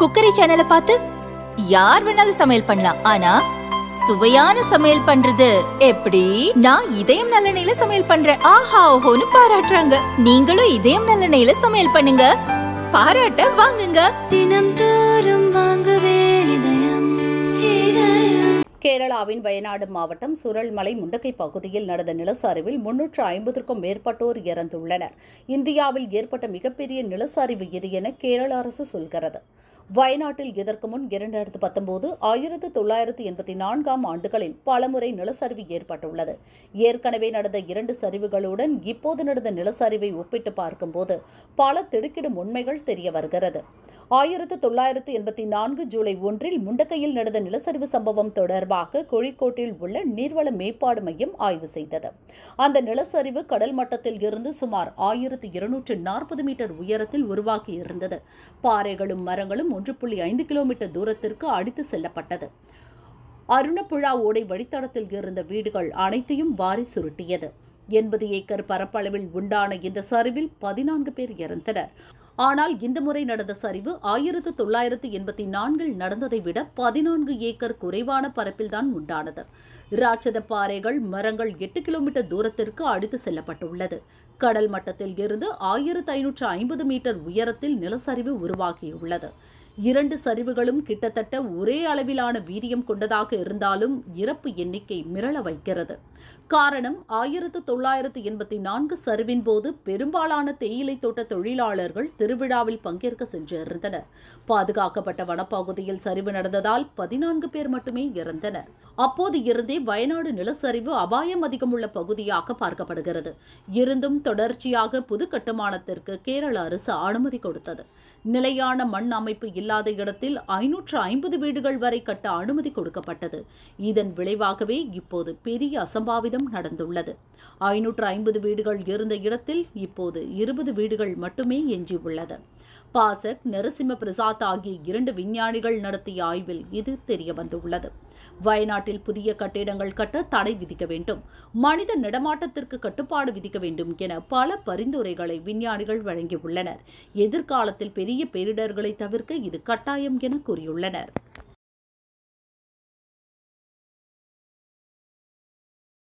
cookery சேனலை பார்த்து யார் வேணாலும் சமையல் பண்ணலாம் ஆனா சுவையான சமையல் பண்றது எப்படி நான் இதயம் நல்லெண்ணெயில சமையல் பண்றேன் ஆஹா ஓஹோன்னு பாராட்டுறாங்க நீங்களும் இதயம் நல்லெண்ணெயில சமையல் பண்ணுங்க பாராட்ட வாங்குங்க கேரளாவின் வயநாடு மாவட்டம் சுரல்மலை முண்டக்கை பகுதியில் நடந்த நிலச்சரிவில் முன்னூற்று ஐம்பதற்கும் மேற்பட்டோர் இறந்துள்ளனர் இந்தியாவில் ஏற்பட்ட மிகப்பெரிய நிலச்சரிவு இது என கேரள அரசு சொல்கிறது வயநாட்டில் இதற்கு முன் இரண்டாயிரத்து பத்தொன்பது ஆயிரத்து தொள்ளாயிரத்து எண்பத்தி நான்காம் ஆண்டுகளில் பலமுறை நிலச்சரிவு ஏற்பட்டுள்ளது ஏற்கனவே நடந்த இரண்டு சரிவுகளுடன் இப்போது நடந்த நிலச்சரிவை ஒப்பிட்டு பார்க்கும்போது பல திடுக்கிடும் உண்மைகள் தெரிய வருகிறது ஆயிரத்து தொள்ளாயிரத்து எண்பத்தி நான்கு ஜூலை ஒன்றில் முண்டக்கையில் நடந்த நிலச்சரிவு சம்பவம் தொடர்பாக கோழிக்கோட்டில் உள்ள நீர்வள மேம்பாடு மையம் ஆய்வு செய்தது அந்த நிலச்சரிவு கடல் மட்டத்தில் இருந்து சுமார் ஆயிரத்து இருநூற்று நாற்பது மீட்டர் உயரத்தில் உருவாக்கி இருந்தது பாறைகளும் மரங்களும் ஒன்று புள்ளி ஐந்து கிலோமீட்டர் தூரத்திற்கு அடித்து செல்லப்பட்டது அருணப்புழா ஓடை வழித்தடத்தில் இருந்த வீடுகள் அனைத்தையும் வாரி சுருட்டியது எண்பது ஏக்கர் பரப்பளவில் உண்டான இந்த சரிவில் பதினான்கு பேர் இறந்தனர் ஆனால் இந்த முறை நடந்த சரிவு ஆயிரத்து தொள்ளாயிரத்து எண்பத்தி நான்கில் நடந்ததை விட பதினான்கு ஏக்கர் குறைவான பரப்பில்தான் உண்டானது ராட்சத பாறைகள் மரங்கள் எட்டு கிலோமீட்டர் தூரத்திற்கு அடித்து செல்லப்பட்டுள்ளது கடல் மட்டத்தில் இருந்து ஆயிரத்து ஐநூற்று ஐம்பது மீட்டர் உயரத்தில் நிலச்சரிவு உருவாகியுள்ளது இரண்டு சரிவுகளும் கிட்டத்தட்ட ஒரே அளவிலான வீரியம் கொண்டதாக இருந்தாலும் இறப்பு எண்ணிக்கை மிரள வைக்கிறது காரணம் ஆயிரத்து தொள்ளாயிரத்து எண்பத்தி நான்கு சரிவின் போது பெரும்பாலான தேயிலை தோட்ட தொழிலாளர்கள் திருவிழாவில் பங்கேற்க சென்றிருந்தனர் பாதுகாக்கப்பட்ட வனப்பகுதியில் சரிவு நடந்ததால் பதினான்கு பேர் மட்டுமே இறந்தனர் அப்போது இருந்தே வயநாடு நிலச்சரிவு அபாயம் அதிகமுள்ள பகுதியாக பார்க்கப்படுகிறது இருந்தும் தொடர்ச்சியாக புது கட்டுமானத்திற்கு கேரள அரசு அனுமதி கொடுத்தது நிலையான மண் அமைப்பு இல்லாத இடத்தில் ஐநூற்று ஐம்பது வீடுகள் வரை கட்ட அனுமதி கொடுக்கப்பட்டது இதன் விளைவாகவே இப்போது பெரிய அசம்பாவிதம் நடந்துள்ளது ஐநூற்று ஐம்பது வீடுகள் இருந்த இடத்தில் இப்போது இருபது வீடுகள் மட்டுமே எஞ்சியுள்ளது பாசக் நரசிம்ம பிரசாத் ஆகிய இரண்டு விஞ்ஞானிகள் நடத்திய ஆய்வில் இது தெரியவந்துள்ளது வயநாட்டில் புதிய கட்டிடங்கள் கட்ட தடை விதிக்க வேண்டும் மனித நடமாட்டத்திற்கு கட்டுப்பாடு விதிக்க வேண்டும் என பல பரிந்துரைகளை விஞ்ஞானிகள் வழங்கியுள்ளனர் எதிர்காலத்தில் பெரிய பேரிடர்களை தவிர்க்க இது கட்டாயம் என கூறியுள்ளனர்